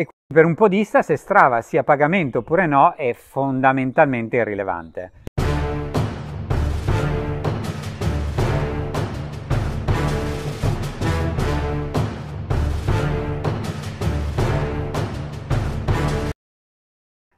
e quindi per un podista se Strava sia pagamento oppure no è fondamentalmente irrilevante.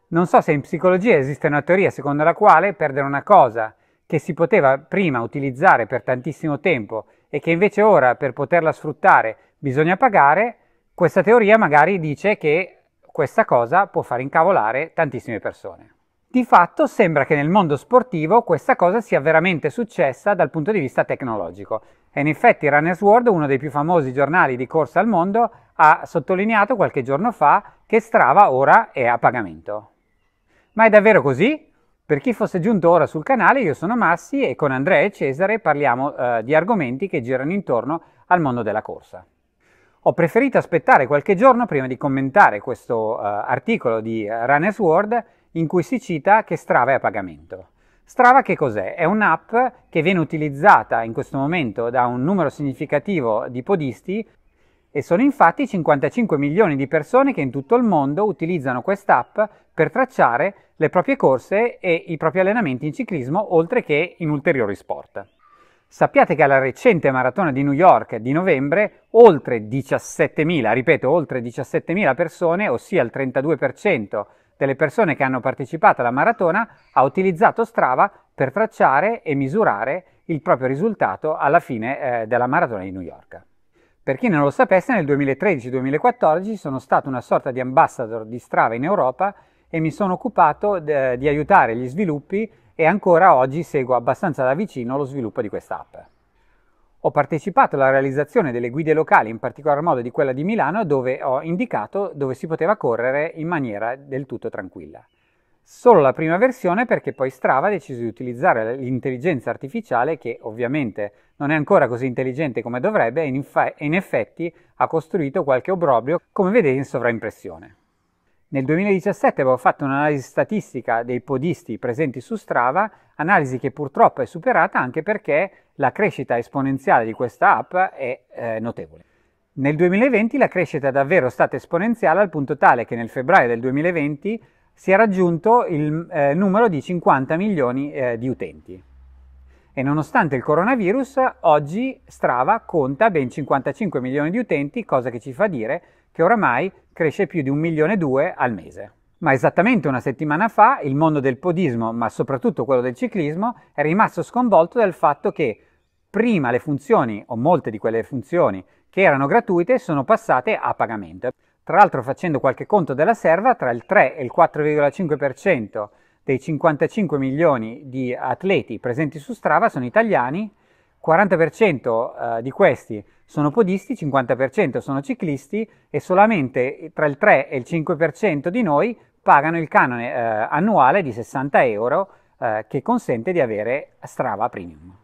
Non so se in psicologia esiste una teoria secondo la quale perdere una cosa che si poteva prima utilizzare per tantissimo tempo e che invece ora per poterla sfruttare bisogna pagare questa teoria magari dice che questa cosa può far incavolare tantissime persone. Di fatto sembra che nel mondo sportivo questa cosa sia veramente successa dal punto di vista tecnologico. E in effetti Runner's World, uno dei più famosi giornali di corsa al mondo, ha sottolineato qualche giorno fa che Strava ora è a pagamento. Ma è davvero così? Per chi fosse giunto ora sul canale, io sono Massi e con Andrea e Cesare parliamo eh, di argomenti che girano intorno al mondo della corsa. Ho preferito aspettare qualche giorno prima di commentare questo uh, articolo di eh, Runner's World in cui si cita che Strava è a pagamento. Strava che cos'è? È un'app che viene utilizzata in questo momento da un numero significativo di podisti e sono infatti 55 milioni di persone che in tutto il mondo utilizzano quest'app per tracciare le proprie corse e i propri allenamenti in ciclismo oltre che in ulteriori sport. Sappiate che alla recente maratona di New York di novembre oltre 17.000, ripeto, oltre 17.000 persone, ossia il 32% delle persone che hanno partecipato alla maratona, ha utilizzato Strava per tracciare e misurare il proprio risultato alla fine eh, della maratona di New York. Per chi non lo sapesse, nel 2013-2014 sono stato una sorta di ambassador di Strava in Europa e mi sono occupato de- eh, di aiutare gli sviluppi e ancora oggi seguo abbastanza da vicino lo sviluppo di questa app. Ho partecipato alla realizzazione delle guide locali, in particolar modo di quella di Milano, dove ho indicato dove si poteva correre in maniera del tutto tranquilla. Solo la prima versione perché poi Strava ha deciso di utilizzare l'intelligenza artificiale che ovviamente non è ancora così intelligente come dovrebbe e in, effetti ha costruito qualche obbrobrio come vedete in sovraimpressione. Nel 2017 avevo fatto un'analisi statistica dei podisti presenti su Strava, analisi che purtroppo è superata anche perché la crescita esponenziale di questa app è eh, notevole. Nel 2020 la crescita è davvero stata esponenziale al punto tale che nel febbraio del 2020 si è raggiunto il eh, numero di 50 milioni eh, di utenti. E nonostante il coronavirus, oggi Strava conta ben 55 milioni di utenti, cosa che ci fa dire che oramai cresce più di un milione e due al mese. Ma esattamente una settimana fa il mondo del podismo, ma soprattutto quello del ciclismo, è rimasto sconvolto dal fatto che prima le funzioni, o molte di quelle funzioni, che erano gratuite sono passate a pagamento. Tra l'altro facendo qualche conto della serva, tra il 3 e il 4,5% dei 55 milioni di atleti presenti su Strava sono italiani 40% eh, di questi sono podisti, 50% sono ciclisti e solamente tra il 3 e il 5% di noi pagano il canone eh, annuale di 60 euro eh, che consente di avere Strava Premium.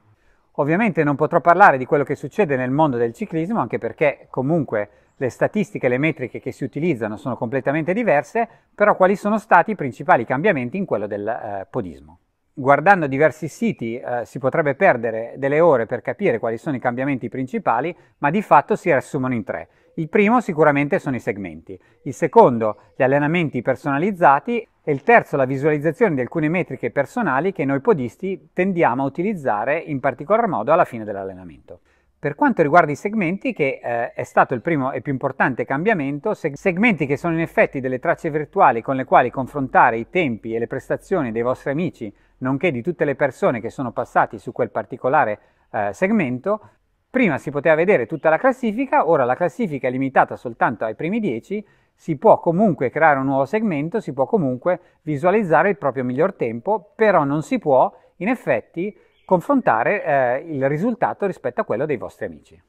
Ovviamente non potrò parlare di quello che succede nel mondo del ciclismo, anche perché comunque le statistiche e le metriche che si utilizzano sono completamente diverse, però quali sono stati i principali cambiamenti in quello del eh, podismo? guardando diversi siti eh, si potrebbe perdere delle ore per capire quali sono i cambiamenti principali, ma di fatto si riassumono in tre. Il primo sicuramente sono i segmenti, il secondo gli allenamenti personalizzati e il terzo la visualizzazione di alcune metriche personali che noi podisti tendiamo a utilizzare in particolar modo alla fine dell'allenamento. Per quanto riguarda i segmenti, che eh, è stato il primo e più importante cambiamento, seg- segmenti che sono in effetti delle tracce virtuali con le quali confrontare i tempi e le prestazioni dei vostri amici nonché di tutte le persone che sono passati su quel particolare eh, segmento. Prima si poteva vedere tutta la classifica, ora la classifica è limitata soltanto ai primi 10, si può comunque creare un nuovo segmento, si può comunque visualizzare il proprio miglior tempo, però non si può in effetti confrontare eh, il risultato rispetto a quello dei vostri amici.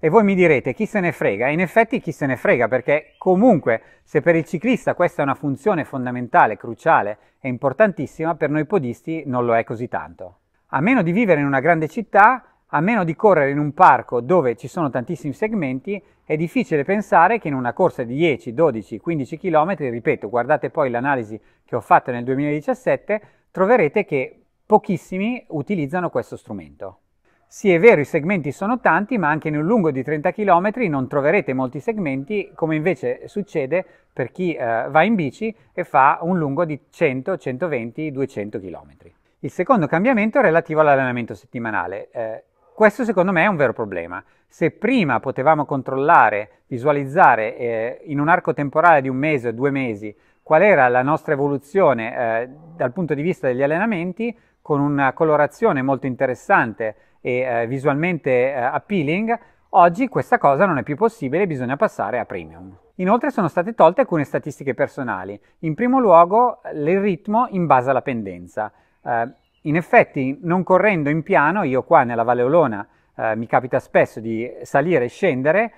E voi mi direte chi se ne frega? in effetti chi se ne frega perché comunque se per il ciclista questa è una funzione fondamentale, cruciale e importantissima, per noi podisti non lo è così tanto. A meno di vivere in una grande città, a meno di correre in un parco dove ci sono tantissimi segmenti, è difficile pensare che in una corsa di 10, 12, 15 km, ripeto, guardate poi l'analisi che ho fatto nel 2017, troverete che pochissimi utilizzano questo strumento. Sì, è vero, i segmenti sono tanti, ma anche in un lungo di 30 km non troverete molti segmenti, come invece succede per chi eh, va in bici e fa un lungo di 100, 120, 200 km. Il secondo cambiamento è relativo all'allenamento settimanale. Eh, questo secondo me è un vero problema. Se prima potevamo controllare, visualizzare eh, in un arco temporale di un mese o due mesi qual era la nostra evoluzione eh, dal punto di vista degli allenamenti, con una colorazione molto interessante e eh, visualmente eh, appealing, oggi questa cosa non è più possibile, bisogna passare a premium. Inoltre sono state tolte alcune statistiche personali. In primo luogo il ritmo in base alla pendenza. Eh, in effetti non correndo in piano, io qua nella Valeolona mi capita spesso di salire e scendere,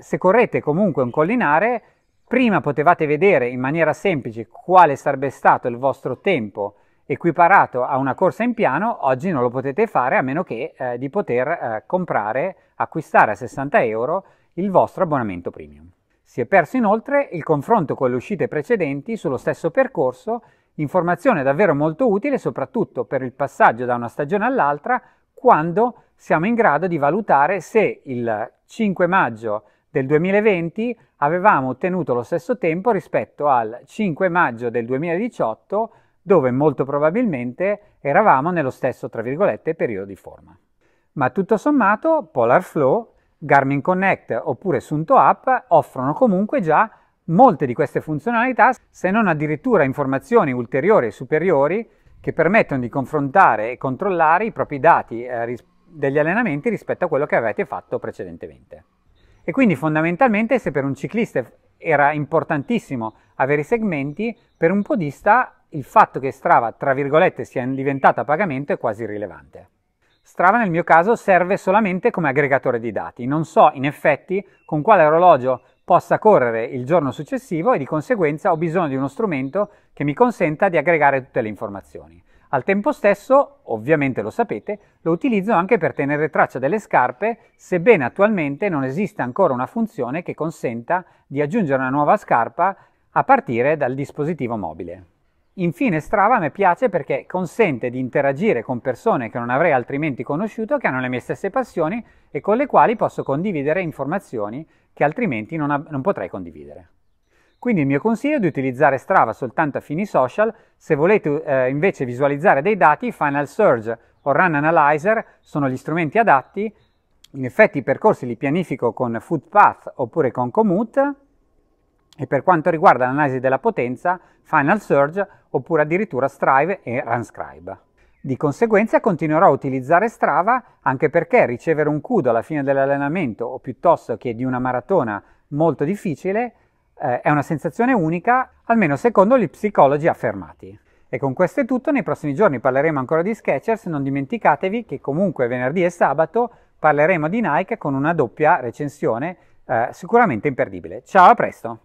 se correte comunque un collinare, prima potevate vedere in maniera semplice quale sarebbe stato il vostro tempo equiparato a una corsa in piano, oggi non lo potete fare a meno che eh, di poter eh, comprare, acquistare a 60 euro il vostro abbonamento premium. Si è perso inoltre il confronto con le uscite precedenti sullo stesso percorso, informazione davvero molto utile soprattutto per il passaggio da una stagione all'altra quando siamo in grado di valutare se il 5 maggio del 2020 avevamo ottenuto lo stesso tempo rispetto al 5 maggio del 2018 dove molto probabilmente eravamo nello stesso, tra virgolette, periodo di forma. Ma tutto sommato, Polar Flow, Garmin Connect oppure Sunto App offrono comunque già molte di queste funzionalità, se non addirittura informazioni ulteriori e superiori che permettono di confrontare e controllare i propri dati eh, degli allenamenti rispetto a quello che avete fatto precedentemente. E quindi fondamentalmente se per un ciclista era importantissimo avere i segmenti, per un podista il fatto che Strava, tra virgolette, sia diventata a pagamento è quasi irrilevante. Strava nel mio caso serve solamente come aggregatore di dati, non so in effetti con quale orologio possa correre il giorno successivo e di conseguenza ho bisogno di uno strumento che mi consenta di aggregare tutte le informazioni. Al tempo stesso, ovviamente lo sapete, lo utilizzo anche per tenere traccia delle scarpe, sebbene attualmente non esista ancora una funzione che consenta di aggiungere una nuova scarpa a partire dal dispositivo mobile. Infine Strava mi piace perché consente di interagire con persone che non avrei altrimenti conosciuto, che hanno le mie stesse passioni e con le quali posso condividere informazioni che altrimenti non, non potrei condividere. Quindi il mio consiglio è di utilizzare Strava soltanto a fini social, se volete eh, invece visualizzare dei dati, Final Surge o Run Analyzer sono gli strumenti adatti, in effetti i percorsi li pianifico con Footpath oppure con Commute e per quanto riguarda l'analisi della potenza, Final Surge oppure addirittura Strive e Runscribe. Di conseguenza continuerò a utilizzare Strava anche perché ricevere un CUDO alla fine dell'allenamento o piuttosto che di una maratona molto difficile eh, è una sensazione unica, almeno secondo gli psicologi affermati. E con questo è tutto, nei prossimi giorni parleremo ancora di Skechers, non dimenticatevi che comunque venerdì e sabato parleremo di Nike con una doppia recensione eh, sicuramente imperdibile. Ciao, a presto!